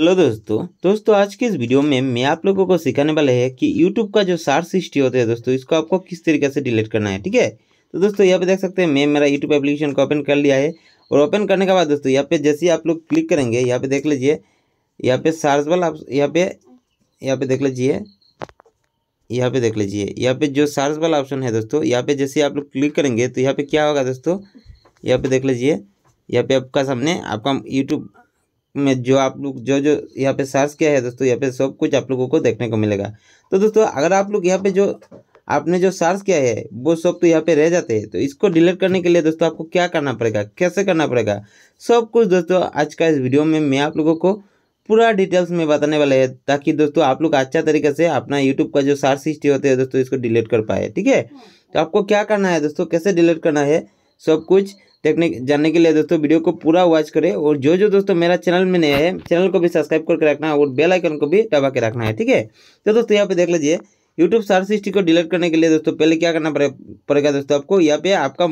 Hello दोस्तों दोस्तों आज के इस वीडियो में मैं आप लोगों को सिखाने वाला है कि यूट्यूब का जो सार्च हिस्ट्री होता है दोस्तों इसको आपको किस तरीके से डिलीट करना है ठीक है तो दोस्तों यहाँ पे देख सकते हैं मैं मेरा यूट्यूब एप्लीकेशन को ओपन कर लिया है और ओपन करने के बाद दोस्तों यहाँ पे जैसे ही आप लोग क्लिक करेंगे यहाँ पे देख लीजिए यहाँ पे सार्च वाला आप यहाँ पे यहाँ पे देख लीजिए यहाँ पे देख लीजिए यहाँ पे जो सार्स वाला ऑप्शन है दोस्तों यहाँ पे जैसे आप लोग क्लिक करेंगे तो यहाँ पे क्या होगा दोस्तों यहाँ पे देख लीजिए यहाँ पे आपका सामने आपका यूट्यूब में जो आप लोग जो जो यहाँ पे सर्च किया है दोस्तों यहाँ पे सब कुछ आप लोगों को देखने को मिलेगा तो दोस्तों अगर आप लोग यहाँ पे जो आपने जो सर्च किया है वो सब तो यहाँ पे रह जाते हैं तो इसको डिलीट करने के लिए दोस्तों आपको क्या करना पड़ेगा कैसे करना पड़ेगा सब कुछ दोस्तों आज का इस वीडियो में मैं आप लोगों को पूरा डिटेल्स में बताने वाला है ताकि दोस्तों आप लोग अच्छा तरीके से अपना यूट्यूब का जो सर्च हिस्ट्री होते हैं दोस्तों इसको डिलीट कर पाए ठीक है हाँ। तो आपको क्या करना है दोस्तों कैसे डिलीट करना है सब कुछ देखने जानने के लिए दोस्तों वीडियो को पूरा वॉच करें और जो जो दोस्तों मेरा चैनल में नया है चैनल को भी सब्सक्राइब करके रखना है और बेल आइकन को भी दबा के रखना है ठीक है तो दोस्तों यहाँ पे देख लीजिए यूट्यूब सर्च हिस्ट्री को डिलीट करने के लिए दोस्तों पहले क्या करना पड़ेगा दोस्तों आपको यहाँ पे आपका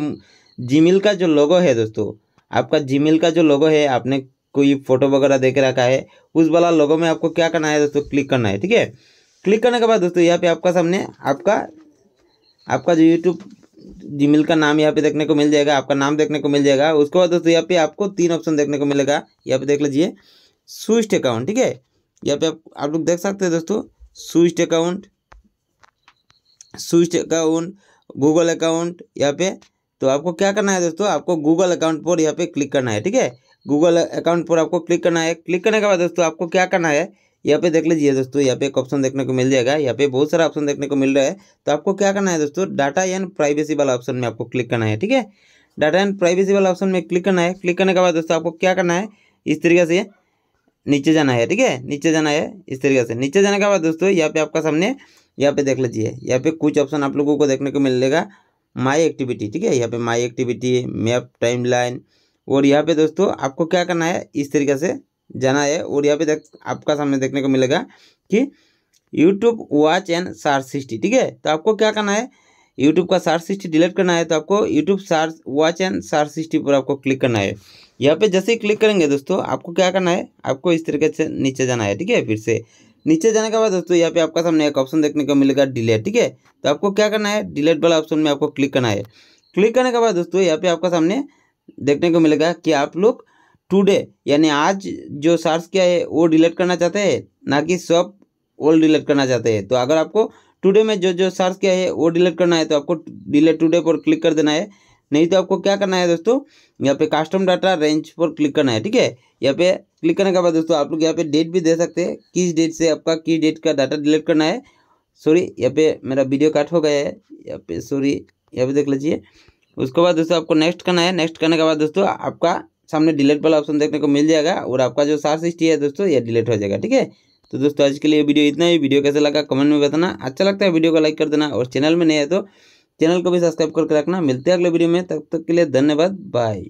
जीमेल का जो लोगो है दोस्तों आपका जीमेल का जो लोगो है आपने कोई फोटो वगैरह दे के रखा है उस वाला लोगो में आपको क्या करना है दोस्तों क्लिक करना है ठीक है क्लिक करने के बाद दोस्तों यहाँ पे आपका सामने आपका आपका जो यूट्यूब जीमेल का नाम यहाँ पे देखने को मिल जाएगा आपका नाम देखने को मिल जाएगा उसके बाद दोस्तों यहाँ पे आपको तीन ऑप्शन देखने को मिलेगा यहाँ पे देख लीजिए स्विस्ट अकाउंट ठीक है यहाँ पे आप आप लोग देख सकते हैं दोस्तों switch account switch account Google account यहाँ पे तो आपको क्या करना है दोस्तों आपको गूगल अकाउंट पर यहाँ पे क्लिक करना है ठीक है गूगल अकाउंट पर आपको क्लिक करना है क्लिक करने के बाद दोस्तों आपको क्या करना है यहाँ पे देख लीजिए दोस्तों यहाँ पे एक ऑप्शन देखने को मिल जाएगा यहाँ पे बहुत सारा ऑप्शन देखने को मिल रहा है तो आपको क्या करना है दोस्तों डाटा एंड प्राइवेसी वाला ऑप्शन में आपको क्लिक करना है ठीक है डाटा एंड प्राइवेसी वाला ऑप्शन में क्लिक करना है क्लिक करने के बाद दोस्तों आपको क्या करना है इस तरीके से नीचे जाना है ठीक है नीचे जाना है इस तरीके से नीचे जाने के बाद दोस्तों यहाँ पे आपका सामने यहाँ पे देख लीजिए यहाँ पे कुछ ऑप्शन आप लोगों को देखने को मिलेगा माई एक्टिविटी ठीक है यहाँ पे my activity map timeline और यहाँ पे दोस्तों आपको क्या करना है इस तरीके से जाना है और यहाँ पे देख आपका सामने देखने को मिलेगा कि YouTube watch and search history ठीक है तो आपको क्या करना है यूट्यूब का सार्च सिस्टी डिलीट करना है तो आपको YouTube search watch and search history पर आपको क्लिक करना है यहाँ पे जैसे ही क्लिक करेंगे दोस्तों आपको क्या करना है आपको इस तरीके से नीचे जाना है ठीक है फिर से नीचे जाने के बाद दोस्तों यहाँ पे आपका सामने एक ऑप्शन देखने को मिलेगा डिलीट ठीक है तो आपको क्या करना है डिलीट वाला ऑप्शन में आपको क्लिक करना है क्लिक करने के बाद दोस्तों यहाँ पे आपका सामने देखने को मिलेगा कि आप लोग टुडे यानी आज जो सर्च किया है वो डिलीट करना चाहते हैं ना कि सब ओल्ड डिलीट करना चाहते हैं तो अगर आपको टुडे में जो जो सर्च किया है वो डिलीट करना है तो आपको डिलीट टुडे पर क्लिक कर देना है नहीं तो आपको क्या करना है दोस्तों यहाँ पे कस्टम डाटा रेंज पर क्लिक करना है ठीक है यहाँ पे क्लिक करने के बाद दोस्तों आप लोग यहाँ पे डेट भी दे सकते हैं किस डेट से आपका किस डेट का डाटा डिलीट करना है सॉरी यहाँ पे मेरा वीडियो कट हो गया है यहाँ पे सॉरी यहाँ पे देख लीजिए उसके बाद दोस्तों आपको नेक्स्ट करना है नेक्स्ट करने के बाद दोस्तों आपका सामने डिलीट वाला ऑप्शन देखने को मिल जाएगा और आपका जो सार सिस्टी है दोस्तों ये डिलीट हो जाएगा ठीक है तो दोस्तों आज के लिए वीडियो इतना ही वीडियो कैसे लगा कमेंट में बताना अच्छा लगता है वीडियो को लाइक कर देना और चैनल में नहीं है तो चैनल को भी सब्सक्राइब करके रखना मिलते हैं अगले वीडियो में तब तक के लिए धन्यवाद बाय